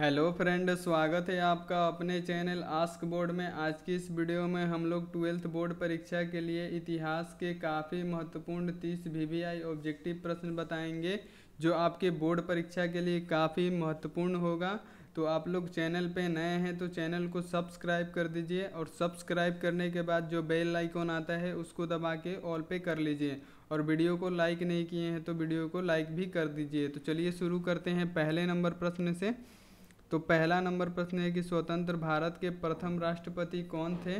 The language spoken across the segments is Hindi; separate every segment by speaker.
Speaker 1: हेलो फ्रेंड स्वागत है आपका अपने चैनल आस्क बोर्ड में आज की इस वीडियो में हम लोग ट्वेल्थ बोर्ड परीक्षा के लिए इतिहास के काफ़ी महत्वपूर्ण 30 वीवीआई ऑब्जेक्टिव प्रश्न बताएंगे जो आपके बोर्ड परीक्षा के लिए काफ़ी महत्वपूर्ण होगा तो आप लोग चैनल पे नए हैं तो चैनल को सब्सक्राइब कर दीजिए और सब्सक्राइब करने के बाद जो बेल आइकॉन आता है उसको दबा के ऑल पे कर लीजिए और वीडियो को लाइक नहीं किए हैं तो वीडियो को लाइक भी कर दीजिए तो चलिए शुरू करते हैं पहले नंबर प्रश्न से तो पहला नंबर प्रश्न है कि स्वतंत्र भारत के प्रथम राष्ट्रपति कौन थे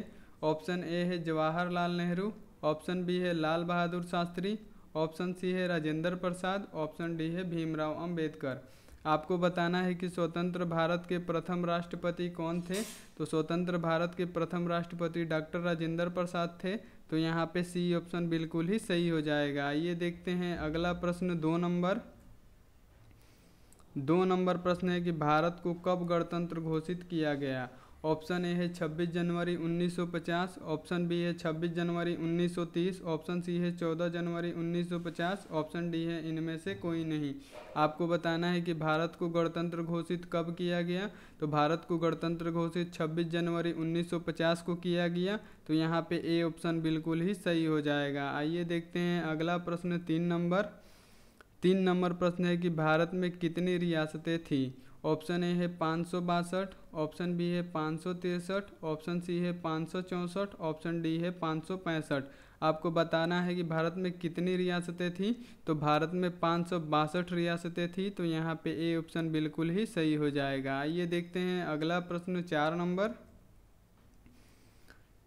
Speaker 1: ऑप्शन ए है जवाहरलाल नेहरू ऑप्शन बी है लाल बहादुर शास्त्री ऑप्शन सी है राजेंद्र प्रसाद ऑप्शन डी है भीमराव अंबेडकर आपको बताना है कि स्वतंत्र भारत के प्रथम राष्ट्रपति कौन थे तो स्वतंत्र भारत के प्रथम राष्ट्रपति डॉक्टर राजेंद्र प्रसाद थे तो यहाँ पे सी ऑप्शन बिल्कुल ही सही हो जाएगा आइए देखते हैं अगला प्रश्न दो नंबर दो नंबर प्रश्न है कि भारत को कब गणतंत्र घोषित किया गया ऑप्शन ए है 26 जनवरी 1950 ऑप्शन बी है 26 जनवरी 1930 ऑप्शन सी है 14 जनवरी 1950 ऑप्शन डी है इनमें से कोई नहीं आपको बताना है कि भारत को गणतंत्र घोषित कब किया गया तो भारत को गणतंत्र घोषित 26 जनवरी 1950 को किया गया तो यहाँ पे ए ऑप्शन बिल्कुल ही सही हो जाएगा आइए देखते हैं अगला प्रश्न तीन नंबर तीन नंबर प्रश्न है कि भारत में कितनी रियासतें थीं ऑप्शन ए है पाँच ऑप्शन बी है पाँच ऑप्शन सी है पाँच ऑप्शन डी है पाँच आपको बताना है कि भारत में कितनी रियासतें थीं तो भारत में पाँच रियासतें थीं तो यहाँ पे ए ऑप्शन बिल्कुल ही सही हो जाएगा आइए देखते हैं अगला प्रश्न चार नंबर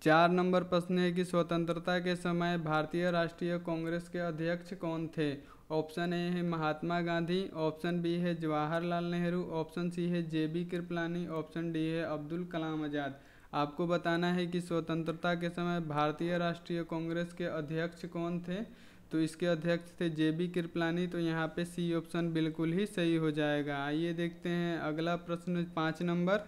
Speaker 1: चार नंबर प्रश्न है कि स्वतंत्रता के समय भारतीय राष्ट्रीय कांग्रेस के अध्यक्ष कौन थे ऑप्शन ए है महात्मा गांधी ऑप्शन बी है जवाहरलाल नेहरू ऑप्शन सी है J B Kripalani option D है अब्दुल कलाम आज़ाद आपको बताना है कि स्वतंत्रता के समय भारतीय राष्ट्रीय कांग्रेस के अध्यक्ष कौन थे तो इसके अध्यक्ष थे जे बी कृपलानी तो यहाँ पे सी ऑप्शन बिल्कुल ही सही हो जाएगा आइए देखते हैं अगला प्रश्न पाँच नंबर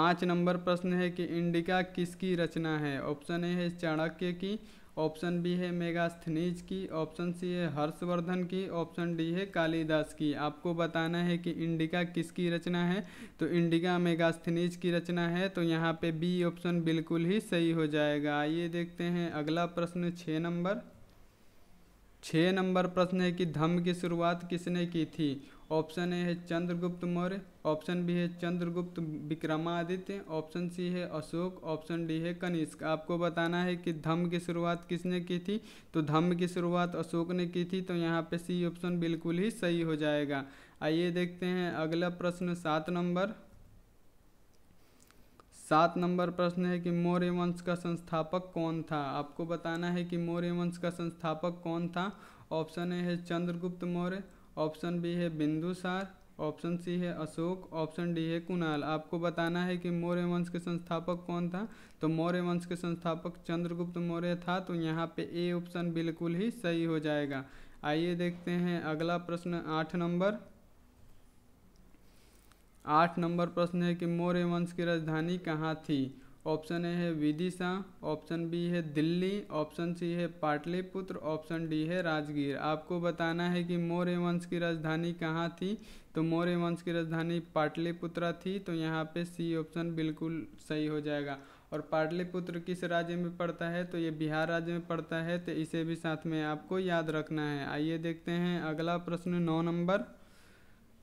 Speaker 1: पाँच नंबर प्रश्न है कि इंडिका किसकी रचना है ऑप्शन ए है चाणक्य की ऑप्शन बी है मेगास्थनीज की ऑप्शन सी है हर्षवर्धन की ऑप्शन डी है कालिदास की आपको बताना है कि इंडिका किसकी रचना है तो इंडिका मेगास्थनीज की रचना है तो यहाँ पे बी ऑप्शन बिल्कुल ही सही हो जाएगा आइए देखते हैं अगला प्रश्न छः नंबर छः नंबर प्रश्न है कि धम्म की शुरुआत किसने की थी ऑप्शन ए है चंद्रगुप्त मौर्य ऑप्शन बी है चंद्रगुप्त विक्रमादित्य ऑप्शन सी है अशोक ऑप्शन डी है कनिष्क आपको बताना है कि धम्म की शुरुआत किसने की थी तो धम्म की शुरुआत अशोक ने की थी तो यहाँ पे सी ऑप्शन बिल्कुल ही सही हो जाएगा आइए देखते हैं अगला प्रश्न सात नंबर सात नंबर प्रश्न है कि मौर्य वंश का संस्थापक कौन था आपको बताना है कि मौर्य वंश का संस्थापक कौन था ऑप्शन ए है चंद्रगुप्त मौर्य ऑप्शन बी है बिंदुसार ऑप्शन सी है अशोक ऑप्शन डी है कुणाल आपको बताना है कि मौर्य वंश के संस्थापक कौन था तो मौर्य वंश के संस्थापक चंद्रगुप्त मौर्य था तो यहाँ पे ए ऑप्शन बिल्कुल ही सही हो जाएगा आइए देखते हैं अगला प्रश्न आठ नंबर आठ नंबर प्रश्न है कि मौर्य वंश की राजधानी कहाँ थी ऑप्शन ए है विदिशा ऑप्शन बी है दिल्ली ऑप्शन सी है पाटलिपुत्र ऑप्शन डी है राजगीर आपको बताना है कि मौर्य वंश की राजधानी कहाँ थी तो मौर्य वंश की राजधानी पाटलिपुत्रा थी तो यहाँ पे सी ऑप्शन बिल्कुल सही हो जाएगा और पाटलिपुत्र किस राज्य में पड़ता है तो ये बिहार राज्य में पड़ता है तो इसे भी साथ में आपको याद रखना है आइए देखते हैं अगला प्रश्न नौ नंबर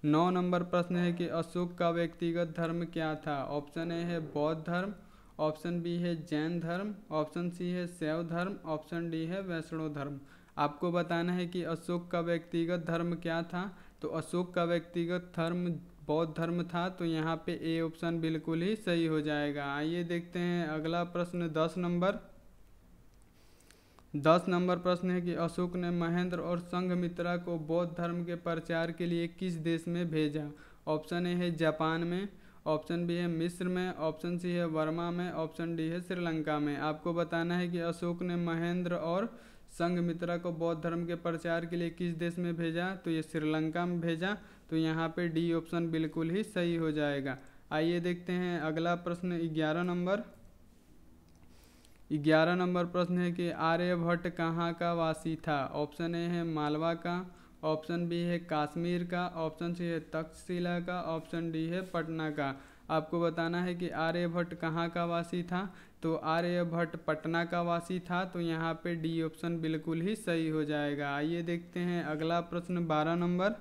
Speaker 1: नौ नंबर प्रश्न है कि अशोक का व्यक्तिगत धर्म क्या था ऑप्शन ए है बौद्ध धर्म ऑप्शन बी है जैन धर्म ऑप्शन सी है शैव धर्म ऑप्शन डी है वैष्णव धर्म आपको बताना है कि अशोक का व्यक्तिगत धर्म क्या था तो अशोक का व्यक्तिगत धर्म बौद्ध धर्म था तो यहाँ पे ए ऑप्शन बिल्कुल ही सही हो जाएगा आइए देखते हैं अगला प्रश्न दस नंबर दस नंबर प्रश्न है कि अशोक ने महेंद्र और संघमित्रा को बौद्ध धर्म के प्रचार के लिए किस देश में भेजा ऑप्शन ए है जापान में ऑप्शन बी है मिस्र में ऑप्शन सी है वर्मा में ऑप्शन डी है श्रीलंका में आपको बताना है कि अशोक ने महेंद्र और संघमित्रा को बौद्ध धर्म के प्रचार के लिए किस देश में भेजा तो ये श्रीलंका में भेजा तो यहाँ पे डी ऑप्शन बिल्कुल ही सही हो जाएगा आइए देखते हैं अगला प्रश्न ग्यारह नंबर ग्यारह नंबर प्रश्न है कि आर्यभट्ट कहाँ का वासी था ऑप्शन ए है मालवा का ऑप्शन बी है काश्मीर का ऑप्शन सी है तक्षशिला का ऑप्शन डी है पटना का आपको बताना है कि आर्यभट्ट कहाँ का वासी था तो आर्यभट्ट पटना का वासी था तो यहाँ पे डी ऑप्शन बिल्कुल ही सही हो जाएगा आइए देखते हैं अगला प्रश्न बारह नंबर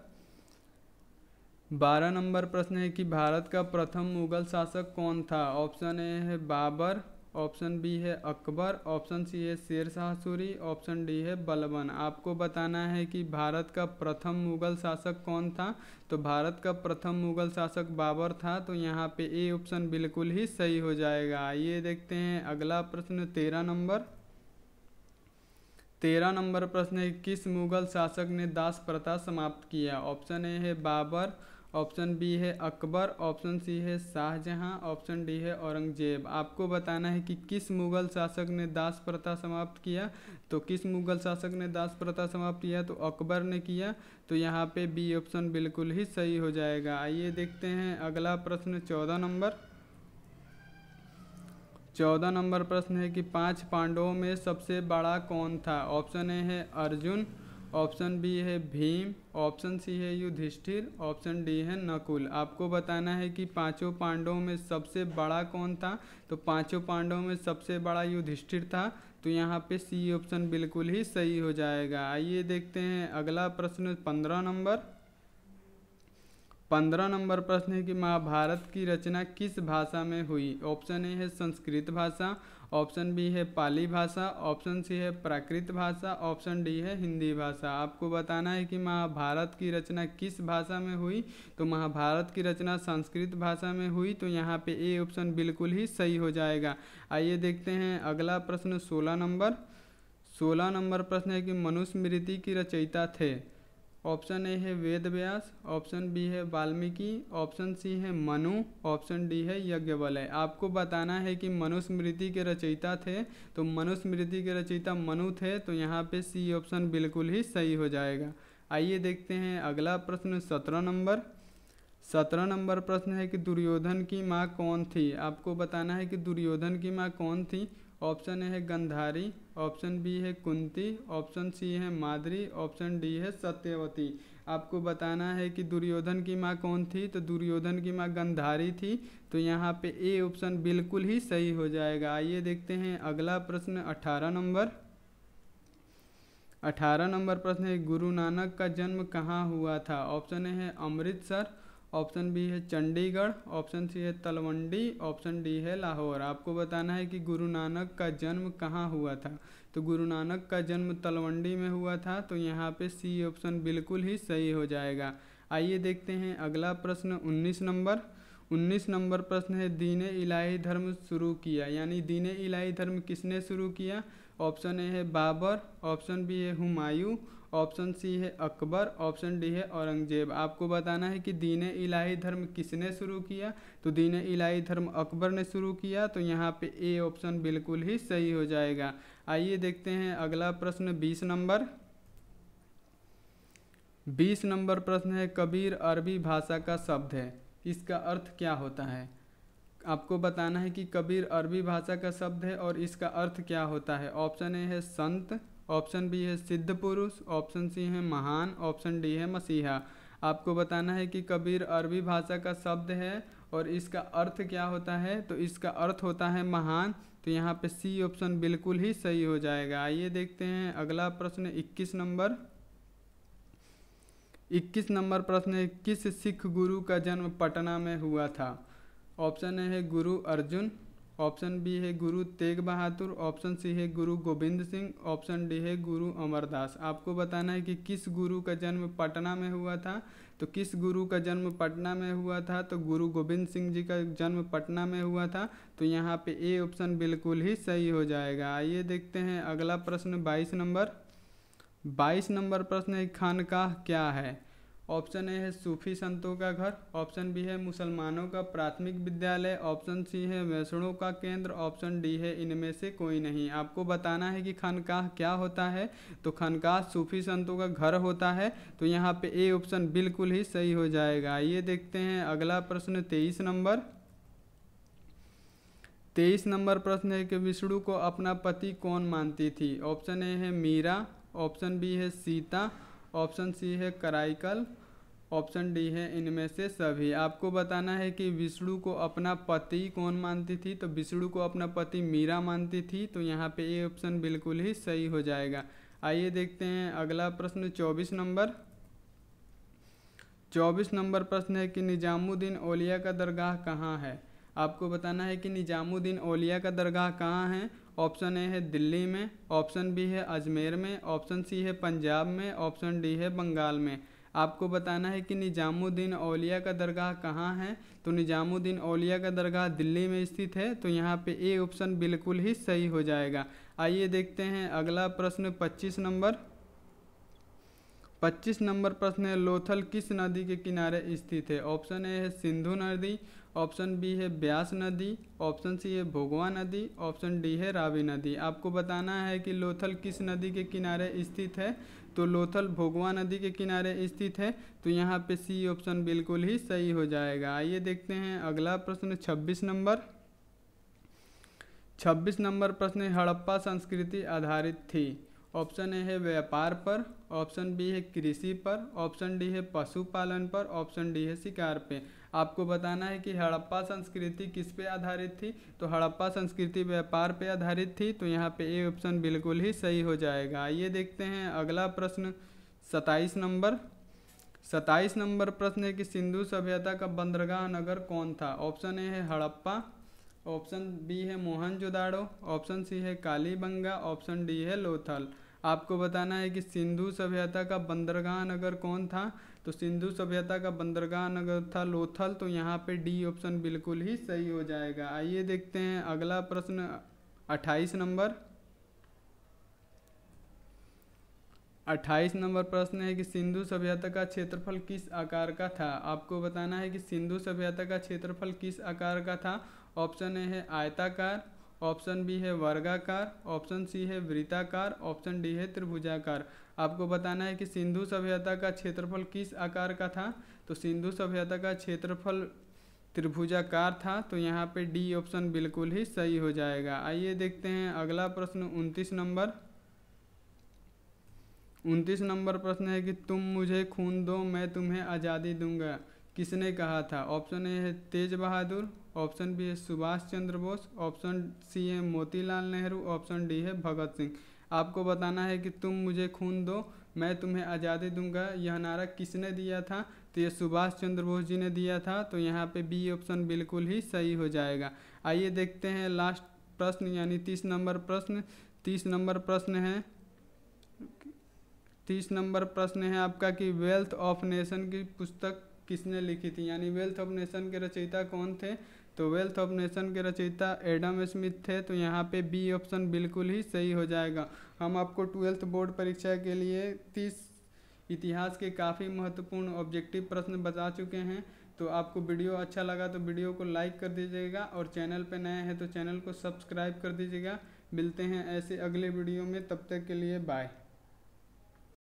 Speaker 1: बारह नंबर प्रश्न है कि भारत का प्रथम मुगल शासक कौन था ऑप्शन ए है बाबर ऑप्शन बी है अकबर ऑप्शन सी है शेर शाह सूरी ऑप्शन डी है बलबन आपको बताना है कि भारत का प्रथम मुगल शासक कौन था तो भारत का प्रथम मुगल शासक बाबर था तो यहाँ पे ए ऑप्शन बिल्कुल ही सही हो जाएगा आइए देखते हैं अगला प्रश्न तेरह नंबर तेरह नंबर प्रश्न है किस मुगल शासक ने दास प्रथा समाप्त किया ऑप्शन ए है बाबर ऑप्शन बी है अकबर ऑप्शन सी है शाहजहां ऑप्शन डी है औरंगजेब आपको बताना है कि किस मुगल शासक ने दास प्रथा समाप्त किया तो किस मुगल शासक ने दास प्रथा समाप्त किया तो अकबर ने किया तो यहाँ पे बी ऑप्शन बिल्कुल ही सही हो जाएगा आइए देखते हैं अगला प्रश्न चौदह नंबर चौदह नंबर प्रश्न है कि पांच पांडवों में सबसे बड़ा कौन था ऑप्शन ए है अर्जुन ऑप्शन बी है भीम ऑप्शन सी है युधिष्ठिर ऑप्शन डी है नकुल आपको बताना है कि पांचों पांडवों में सबसे बड़ा कौन था तो पांचों पांडवों में सबसे बड़ा युधिष्ठिर था तो यहाँ पे सी ऑप्शन बिल्कुल ही सही हो जाएगा आइए देखते हैं अगला प्रश्न पंद्रह नंबर पंद्रह नंबर प्रश्न है कि महाभारत की रचना किस भाषा में हुई ऑप्शन ए है संस्कृत भाषा ऑप्शन बी है पाली भाषा ऑप्शन सी है प्राकृत भाषा ऑप्शन डी है हिंदी भाषा आपको बताना है कि महाभारत की रचना किस भाषा में हुई तो महाभारत की रचना संस्कृत भाषा में हुई तो यहाँ पे ए ऑप्शन बिल्कुल ही सही हो जाएगा आइए देखते हैं अगला प्रश्न सोलह नंबर सोलह नंबर प्रश्न है कि मनुस्मृति की रचयिता थे ऑप्शन ए है वेद व्यास ऑप्शन बी है वाल्मीकि ऑप्शन सी है मनु ऑप्शन डी है यज्ञवलय आपको बताना है कि मनुस्मृति के रचयिता थे तो मनुस्मृति के रचयिता मनु थे तो यहाँ पे सी ऑप्शन बिल्कुल ही सही हो जाएगा आइए देखते हैं अगला प्रश्न सत्रह नंबर सत्रह नंबर प्रश्न है कि दुर्योधन की माँ कौन थी आपको बताना है कि दुर्योधन की माँ कौन थी ऑप्शन ए है गंधारी ऑप्शन बी है कुंती ऑप्शन सी है मादरी ऑप्शन डी है सत्यवती आपको बताना है कि दुर्योधन की माँ कौन थी तो दुर्योधन की माँ गंधारी थी तो यहाँ पे ए ऑप्शन बिल्कुल ही सही हो जाएगा आइए देखते हैं अगला प्रश्न अठारह नंबर अठारह नंबर प्रश्न है गुरु नानक का जन्म कहाँ हुआ था ऑप्शन ए है अमृतसर ऑप्शन बी है चंडीगढ़ ऑप्शन सी है तलवंडी ऑप्शन डी है लाहौर आपको बताना है कि गुरु नानक का जन्म कहाँ हुआ था तो गुरु नानक का जन्म तलवंडी में हुआ था तो यहाँ पे सी ऑप्शन बिल्कुल ही सही हो जाएगा आइए देखते हैं अगला प्रश्न 19 नंबर 19 नंबर प्रश्न है दीन इलाही धर्म शुरू किया यानी दीन इलाही धर्म किसने शुरू किया ऑप्शन ए है बाबर ऑप्शन बी है हुमायूं ऑप्शन सी है अकबर ऑप्शन डी है औरंगजेब आपको बताना है कि दीन इलाही धर्म किसने शुरू किया तो दीन इलाही धर्म अकबर ने शुरू किया तो यहाँ पे ए ऑप्शन बिल्कुल ही सही हो जाएगा आइए देखते हैं अगला प्रश्न बीस नंबर बीस नंबर प्रश्न है कबीर अरबी भाषा का शब्द है इसका अर्थ क्या होता है आपको बताना है कि कबीर अरबी भाषा का शब्द है और इसका अर्थ क्या होता है ऑप्शन ए है संत ऑप्शन बी है सिद्ध पुरुष ऑप्शन सी है महान ऑप्शन डी है मसीहा आपको बताना है कि कबीर अरबी भाषा का शब्द है और इसका अर्थ क्या होता है तो इसका अर्थ होता है महान तो यहाँ पे सी ऑप्शन बिल्कुल ही सही हो जाएगा आइए देखते हैं अगला प्रश्न 21 नंबर 21 नंबर प्रश्न है किस सिख गुरु का जन्म पटना में हुआ था ऑप्शन है गुरु अर्जुन ऑप्शन बी है गुरु तेग बहादुर ऑप्शन सी है गुरु गोविंद सिंह ऑप्शन डी है गुरु अमरदास आपको बताना है कि किस गुरु का जन्म पटना में हुआ था तो किस गुरु का जन्म पटना में हुआ था तो गुरु गोविंद सिंह जी का जन्म पटना में हुआ था तो यहाँ पे ए ऑप्शन बिल्कुल ही सही हो जाएगा आइए देखते हैं अगला प्रश्न बाईस नंबर बाईस नंबर प्रश्न है खानकाह क्या है ऑप्शन ए है सूफी संतों का घर ऑप्शन बी है मुसलमानों का प्राथमिक विद्यालय ऑप्शन सी है वैष्णों का केंद्र ऑप्शन डी है इनमें से कोई नहीं आपको बताना है कि खानकाह क्या होता है तो खानकाह सूफी संतों का घर होता है तो यहाँ पे ए ऑप्शन बिल्कुल ही सही हो जाएगा ये देखते हैं अगला प्रश्न तेईस नंबर तेईस नंबर प्रश्न है कि विष्णु को अपना पति कौन मानती थी ऑप्शन ए है मीरा ऑप्शन बी है सीता ऑप्शन सी है कराइकल ऑप्शन डी है इनमें से सभी आपको बताना है कि विष्णु को अपना पति कौन मानती थी तो विष्णु को अपना पति मीरा मानती थी तो यहाँ पे ये ऑप्शन बिल्कुल ही सही हो जाएगा आइए देखते हैं अगला प्रश्न चौबीस नंबर चौबीस नंबर प्रश्न है कि निजामुद्दीन ओलिया का दरगाह कहाँ है आपको बताना है कि निजामुद्दीन ओलिया का दरगाह कहाँ है ऑप्शन ए है दिल्ली में ऑप्शन बी है अजमेर में ऑप्शन सी है पंजाब में ऑप्शन डी है बंगाल में आपको बताना है कि निज़ामुद्दीन अलिया का दरगाह कहाँ है तो निज़ामुद्दीन अलिया का दरगाह दिल्ली में स्थित है तो यहाँ पे ए ऑप्शन बिल्कुल ही सही हो जाएगा आइए देखते हैं अगला प्रश्न 25 नंबर 25 नंबर प्रश्न है लोथल किस नदी के किनारे स्थित है ऑप्शन ए है सिंधु नदी ऑप्शन बी है ब्यास नदी ऑप्शन सी है भोगवा नदी ऑप्शन डी है रावी नदी आपको बताना है कि लोथल किस नदी के किनारे स्थित है तो लोथल भोगवा नदी के किनारे स्थित है तो यहाँ पे सी ऑप्शन बिल्कुल ही सही हो जाएगा आइए देखते हैं अगला प्रश्न छब्बीस नंबर छब्बीस नंबर प्रश्न हड़प्पा संस्कृति आधारित थी ऑप्शन ए है व्यापार पर ऑप्शन बी है कृषि पर ऑप्शन डी है पशुपालन पर ऑप्शन डी है शिकार पे आपको बताना है कि हड़प्पा संस्कृति किस पे आधारित थी तो हड़प्पा संस्कृति व्यापार पे आधारित थी तो यहाँ पे ए ऑप्शन बिल्कुल ही सही हो जाएगा आइए देखते हैं अगला प्रश्न सताईस नंबर सताइस नंबर प्रश्न है कि सिंधु सभ्यता का बंदरगाह नगर कौन था ऑप्शन ए है हड़प्पा ऑप्शन बी है मोहन ऑप्शन सी है कालीबंगा ऑप्शन डी है लोथल आपको बताना है कि सिंधु सभ्यता का बंदरगाह नगर कौन था तो सिंधु सभ्यता का बंदरगाह नगर था लोथल तो यहाँ पे डी ऑप्शन बिल्कुल ही सही हो जाएगा आइए देखते हैं अगला प्रश्न अट्ठाईस नंबर अट्ठाईस नंबर प्रश्न है कि सिंधु सभ्यता का क्षेत्रफल किस आकार का था आपको बताना है कि सिंधु सभ्यता का क्षेत्रफल किस आकार का था ऑप्शन ए है आयताकार ऑप्शन बी है वर्गाकार ऑप्शन सी है वृताकार ऑप्शन डी है त्रिभुजाकार आपको बताना है कि सिंधु सभ्यता का क्षेत्रफल किस आकार का था तो सिंधु सभ्यता का क्षेत्रफल त्रिभुजाकार था तो यहाँ पे डी ऑप्शन बिल्कुल ही सही हो जाएगा आइए देखते हैं अगला प्रश्न उनतीस नंबर उनतीस नंबर प्रश्न है कि तुम मुझे खून दो मैं तुम्हें आज़ादी दूंगा किसने कहा था ऑप्शन ए है तेज बहादुर ऑप्शन बी है सुभाष चंद्र बोस ऑप्शन सी है मोतीलाल नेहरू ऑप्शन डी है भगत सिंह आपको बताना है कि तुम मुझे खून दो मैं तुम्हें आज़ादी दूंगा यह नारा किसने दिया था तो ये सुभाष चंद्र बोस जी ने दिया था तो यहाँ पे बी ऑप्शन बिल्कुल ही सही हो जाएगा आइए देखते हैं लास्ट प्रश्न यानी तीस नंबर प्रश्न तीस नंबर प्रश्न है तीस नंबर प्रश्न है आपका कि वेल्थ ऑफ नेशन की पुस्तक किसने लिखी थी यानी वेल्थ ऑफ नेशन के रचयिता कौन थे तो वेल्थ ऑफ नेशन के रचयिता एडम स्मिथ थे तो यहाँ पे बी ऑप्शन बिल्कुल ही सही हो जाएगा हम आपको ट्वेल्थ बोर्ड परीक्षा के लिए तीस इतिहास के काफ़ी महत्वपूर्ण ऑब्जेक्टिव प्रश्न बता चुके हैं तो आपको वीडियो अच्छा लगा तो वीडियो को लाइक कर दीजिएगा और चैनल पर नए हैं तो चैनल को सब्सक्राइब कर दीजिएगा मिलते हैं ऐसे अगले वीडियो में तब तक के लिए बाय